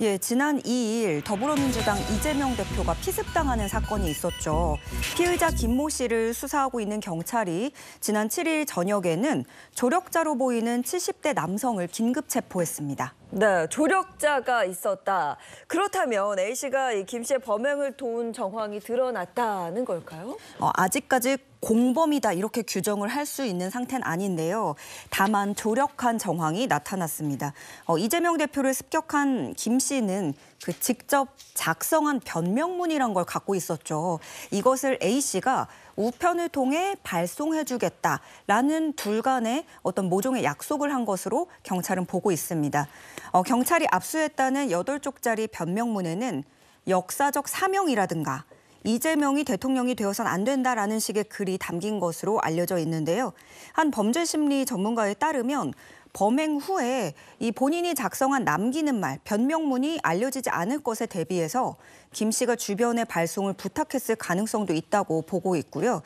예, 지난 2일 더불어민주당 이재명 대표가 피습당하는 사건이 있었죠. 피의자 김모 씨를 수사하고 있는 경찰이 지난 7일 저녁에는 조력자로 보이는 70대 남성을 긴급 체포했습니다. 네, 조력자가 있었다. 그렇다면 A씨가 김 씨의 범행을 도운 정황이 드러났다는 걸까요? 어, 아직까지 공범이다 이렇게 규정을 할 수 있는 상태는 아닌데요. 다만 조력한 정황이 나타났습니다. 어, 이재명 대표를 습격한 김 씨는 그 직접 작성한 변명문이란 걸 갖고 있었죠. 이것을 A 씨가 우편을 통해 발송해주겠다라는 둘 간의 어떤 모종의 약속을 한 것으로 경찰은 보고 있습니다. 어, 경찰이 압수했다는 8쪽짜리 변명문에는 역사적 사명이라든가 이재명이 대통령이 되어선 안 된다라는 식의 글이 담긴 것으로 알려져 있는데요. 한 범죄 심리 전문가에 따르면 범행 후에 이 본인이 작성한 남기는 말, 변명문이 알려지지 않을 것에 대비해서 김 씨가 주변에 발송을 부탁했을 가능성도 있다고 보고 있고요.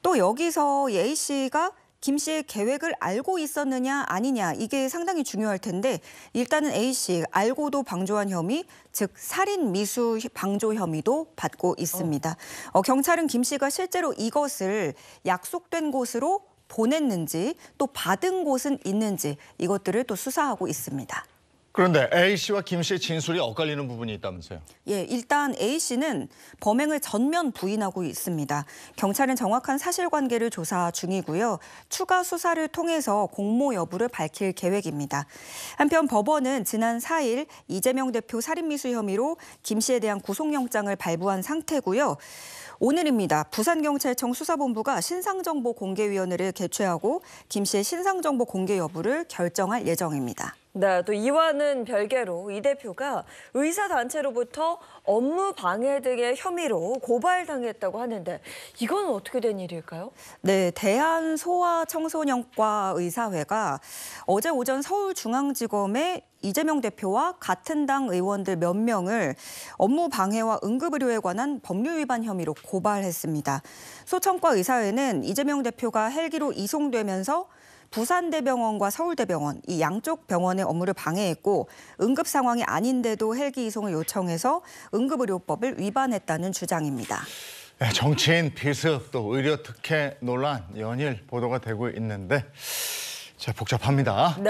또 여기서 A 씨가 김 씨의 계획을 알고 있었느냐 아니냐 이게 상당히 중요할 텐데 일단은 A 씨 알고도 방조한 혐의 즉 살인 미수 방조 혐의도 받고 있습니다. 어, 경찰은 김 씨가 실제로 이것을 약속된 곳으로 보냈는지 또 받은 곳은 있는지 이것들을 또 수사하고 있습니다. 그런데 A 씨와 김 씨의 진술이 엇갈리는 부분이 있다면서요? 예, 일단 A 씨는 범행을 전면 부인하고 있습니다. 경찰은 정확한 사실관계를 조사 중이고요. 추가 수사를 통해서 공모 여부를 밝힐 계획입니다. 한편 법원은 지난 4일 이재명 대표 살인미수 혐의로 김 씨에 대한 구속영장을 발부한 상태고요. 오늘입니다. 부산경찰청 수사본부가 신상정보 공개위원회를 개최하고 김 씨의 신상정보 공개 여부를 결정할 예정입니다. 네, 또 이와는 별개로 이 대표가 의사단체로부터 업무 방해 등의 혐의로 고발당했다고 하는데 이건 어떻게 된 일일까요? 네, 대한소아청소년과 의사회가 어제 오전 서울중앙지검에 이재명 대표와 같은 당 의원들 몇 명을 업무 방해와 응급의료에 관한 법률 위반 혐의로 고발했습니다. 소청과 의사회는 이재명 대표가 헬기로 이송되면서 부산대병원과 서울대병원 이 양쪽 병원의 업무를 방해했고 응급 상황이 아닌데도 헬기 이송을 요청해서 응급의료법을 위반했다는 주장입니다. 네, 정치인 비습 또 의료 특혜 논란 연일 보도가 되고 있는데 자, 복잡합니다. 네.